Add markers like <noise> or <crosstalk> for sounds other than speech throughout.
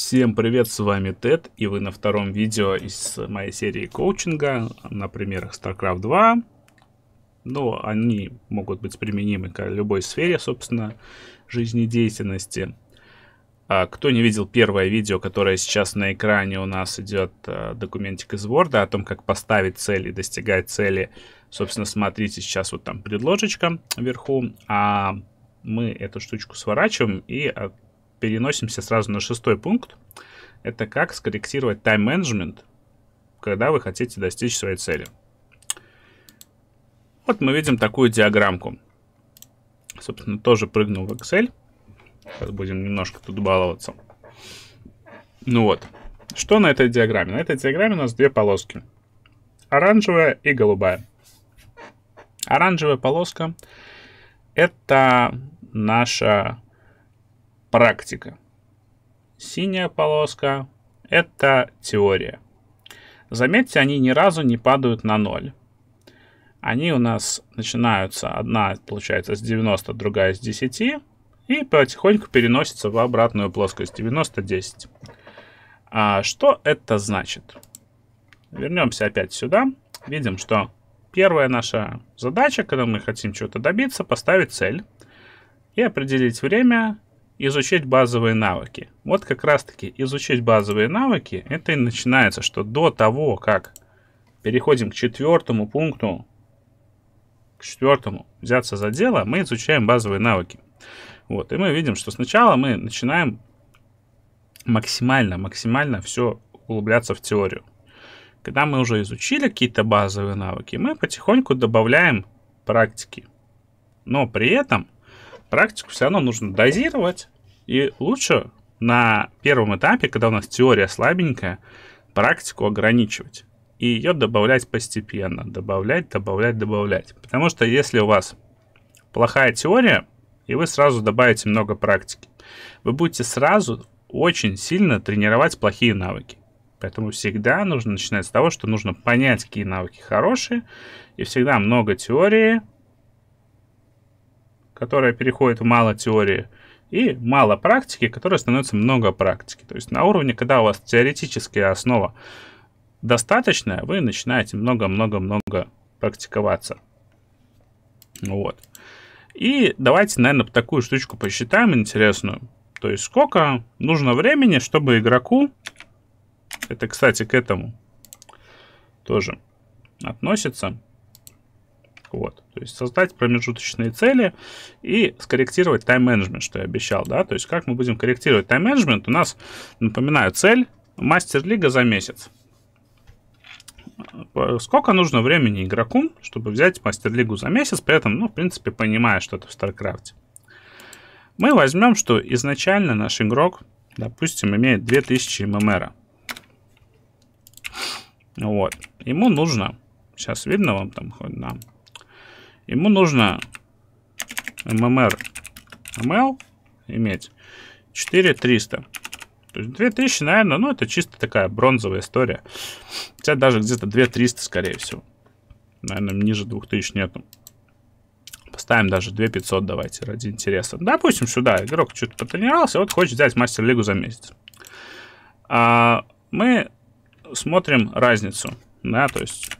Всем привет, с вами Тед, и вы на втором видео из моей серии коучинга на примерах StarCraft 2. Ну, они могут быть применимы к любой сфере, собственно, жизнедеятельности. А, кто не видел первое видео, которое сейчас на экране у нас идет э, документик из Word о том, как поставить цели, достигать цели, собственно, смотрите сейчас вот там предложечка вверху, а мы эту штучку сворачиваем и переносимся сразу на шестой пункт. Это как скорректировать тайм-менеджмент, когда вы хотите достичь своей цели. Вот мы видим такую диаграммку. Собственно, тоже прыгнул в Excel. Сейчас будем немножко тут баловаться. Ну вот. Что на этой диаграмме? На этой диаграмме у нас две полоски. Оранжевая и голубая. Оранжевая полоска — это наша практика. Синяя полоска – это теория. Заметьте, они ни разу не падают на ноль. Они у нас начинаются, одна получается с 90, другая с 10, и потихоньку переносятся в обратную плоскость 90-10. А что это значит? Вернемся опять сюда. Видим, что первая наша задача, когда мы хотим чего-то добиться, поставить цель и определить время изучить базовые навыки. Вот как раз-таки изучить базовые навыки, это и начинается, что до того, как переходим к четвертому пункту, к четвертому, взяться за дело, мы изучаем базовые навыки. Вот, и мы видим, что сначала мы начинаем максимально, максимально все углубляться в теорию. Когда мы уже изучили какие-то базовые навыки, мы потихоньку добавляем практики. Но при этом практику все равно нужно дозировать. И лучше на первом этапе, когда у нас теория слабенькая, практику ограничивать. И ее добавлять постепенно. Добавлять, добавлять, добавлять. Потому что если у вас плохая теория, и вы сразу добавите много практики, вы будете сразу очень сильно тренировать плохие навыки. Поэтому всегда нужно начинать с того, что нужно понять, какие навыки хорошие, и всегда много теории, которая переходит в мало теории, и мало практики, которая становится много практики. То есть на уровне, когда у вас теоретическая основа достаточная, вы начинаете много-много-много практиковаться. Вот. И давайте, наверное, такую штучку посчитаем интересную. То есть сколько нужно времени, чтобы игроку... Это, кстати, к этому тоже относится. Вот. То есть создать промежуточные цели и скорректировать тайм-менеджмент, что я обещал, да. То есть как мы будем корректировать тайм-менеджмент? У нас, напоминаю, цель мастер-лига за месяц. Сколько нужно времени игроку, чтобы взять мастер-лигу за месяц, при этом, ну, в принципе, понимая, что это в Старкрафте. Мы возьмем, что изначально наш игрок, допустим, имеет 2000 ММР. Вот. Ему нужно... Сейчас видно вам там хоть нам? Да. Ему нужно ММР, ML иметь 4300. То есть 2000, наверное, ну это чисто такая бронзовая история. Хотя даже где-то 2300, скорее всего. Наверное, ниже 2000 нету. Поставим даже 2500, давайте, ради интереса. Допустим, сюда игрок что-то потренировался, вот хочет взять мастер-лигу за месяц. А мы смотрим разницу, да, то есть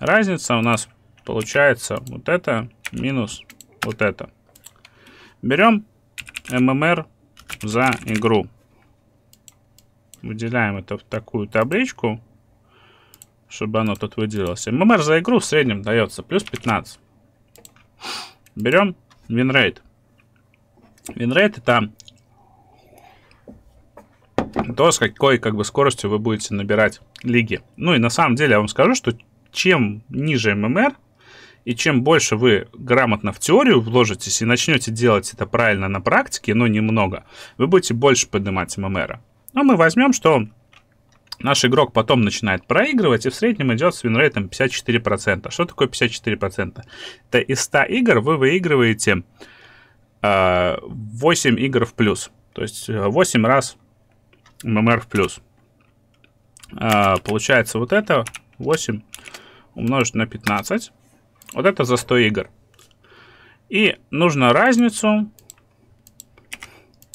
разница у нас Получается вот это минус вот это. Берем ММР за игру. Выделяем это в такую табличку, чтобы оно тут выделилось. ММР за игру в среднем дается плюс 15. Берем WinRate. WinRate это то, с какой как бы скоростью вы будете набирать лиги. Ну и на самом деле я вам скажу, что чем ниже ММР, и чем больше вы грамотно в теорию вложитесь и начнете делать это правильно на практике, но ну, немного, вы будете больше поднимать ММР. Но мы возьмем, что наш игрок потом начинает проигрывать и в среднем идет с винрейтом 54%. Что такое 54%? Это из 100 игр вы выигрываете э, 8 игр в плюс. То есть 8 э, раз ММР в плюс. Э, получается вот это 8 умножить на 15. Вот это за 100 игр. И нужно разницу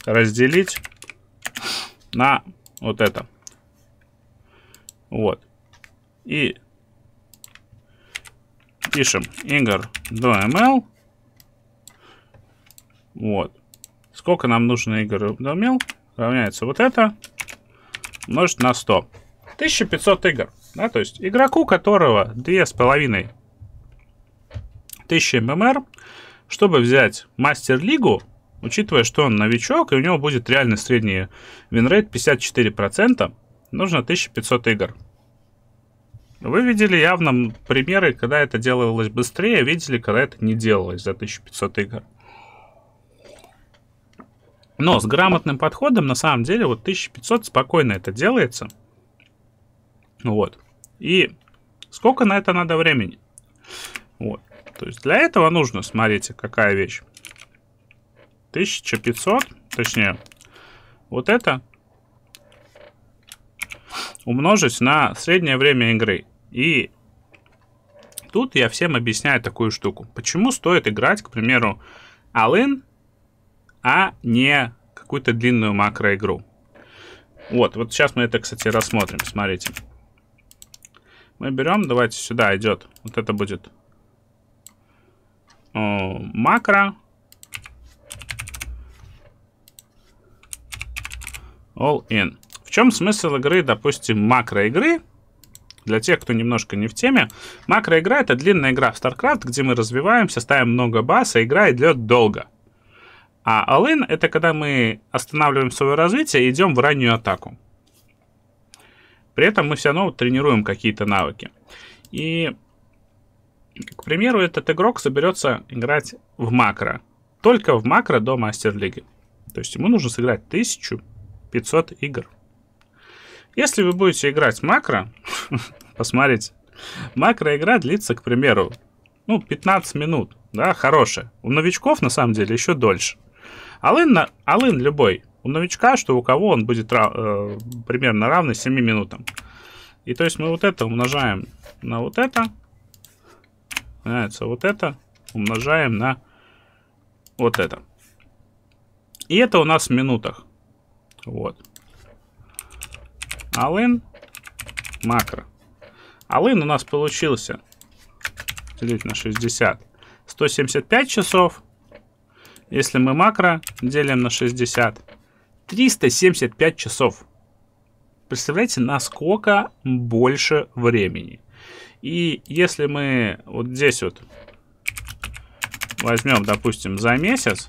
разделить на вот это. Вот. И пишем игр до ml. Вот. Сколько нам нужно игр до ml? Равняется вот это. Умножить на 100. 1500 игр. Да, то есть игроку, которого 2,5 1000 ММР, чтобы взять мастер-лигу, учитывая, что он новичок, и у него будет реальный средний винрейт 54%, нужно 1500 игр. Вы видели явно примеры, когда это делалось быстрее, видели, когда это не делалось за 1500 игр. Но с грамотным подходом, на самом деле, вот 1500 спокойно это делается. Вот. И сколько на это надо времени? Вот. То есть для этого нужно, смотрите, какая вещь. 1500, точнее, вот это умножить на среднее время игры. И тут я всем объясняю такую штуку. Почему стоит играть, к примеру, Алын, а не какую-то длинную макроигру. Вот, вот сейчас мы это, кстати, рассмотрим. Смотрите. Мы берем, давайте сюда идет. Вот это будет Э, макро all in. В чем смысл игры, допустим, макроигры? Для тех, кто немножко не в теме, макроигра — это длинная игра в StarCraft, где мы развиваемся, ставим много баз, а игра идет долго. А all-in — это когда мы останавливаем свое развитие и идем в раннюю атаку. При этом мы все равно тренируем какие-то навыки. И к примеру, этот игрок соберется играть в макро. Только в макро до мастер-лиги. То есть ему нужно сыграть 1500 игр. Если вы будете играть макро, <laughs> посмотрите, макро игра длится, к примеру, ну, 15 минут, да, хорошая. У новичков, на самом деле, еще дольше. Алын, на, алын любой, у новичка, что у кого он будет э, примерно равный 7 минутам. И то есть мы вот это умножаем на вот это, Становится вот это. Умножаем на вот это. И это у нас в минутах. Вот. Алын макро. Алын у нас получился. Делить на 60. 175 часов. Если мы макро делим на 60. 375 часов. Представляете, насколько больше времени. И если мы вот здесь вот возьмем, допустим, за месяц,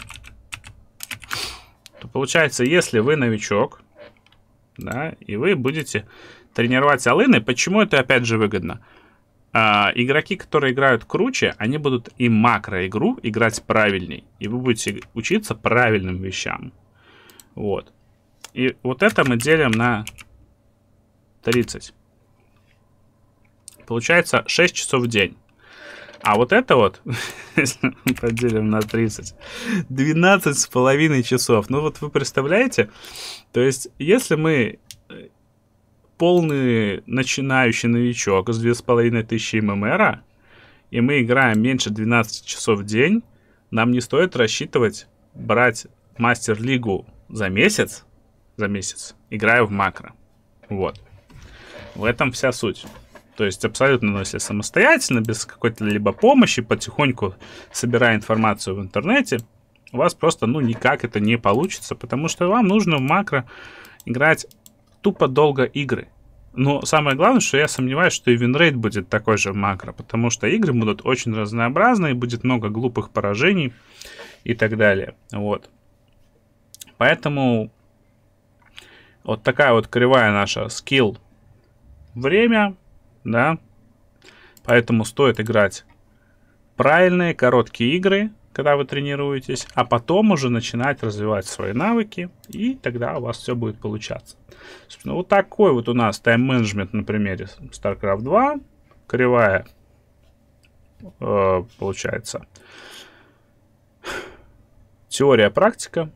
то получается, если вы новичок, да, и вы будете тренировать алыны, почему это опять же выгодно? А, игроки, которые играют круче, они будут и макроигру играть правильней, и вы будете учиться правильным вещам. Вот. И вот это мы делим на 30. Получается 6 часов в день. А вот это вот, <laughs> если мы поделим на 30, 12 с половиной часов. Ну вот вы представляете? То есть, если мы э, полный начинающий новичок с 2500 ММР, и мы играем меньше 12 часов в день, нам не стоит рассчитывать брать мастер-лигу за месяц, за месяц, играя в макро. Вот. В этом вся суть. То есть абсолютно носит самостоятельно, без какой-то либо помощи, потихоньку собирая информацию в интернете, у вас просто ну никак это не получится, потому что вам нужно в макро играть тупо долго игры. Но самое главное, что я сомневаюсь, что и винрейт будет такой же в макро, потому что игры будут очень разнообразные, будет много глупых поражений и так далее. Вот. Поэтому вот такая вот кривая наша скилл время да? Поэтому стоит играть правильные короткие игры, когда вы тренируетесь, а потом уже начинать развивать свои навыки, и тогда у вас все будет получаться. Собственно, вот такой вот у нас тайм-менеджмент на примере StarCraft 2, кривая э, получается. Теория, практика.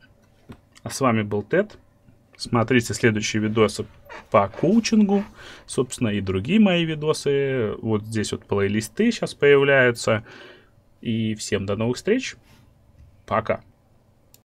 А с вами был Тед. Смотрите следующие видосы по коучингу. Собственно, и другие мои видосы. Вот здесь вот плейлисты сейчас появляются. И всем до новых встреч. Пока.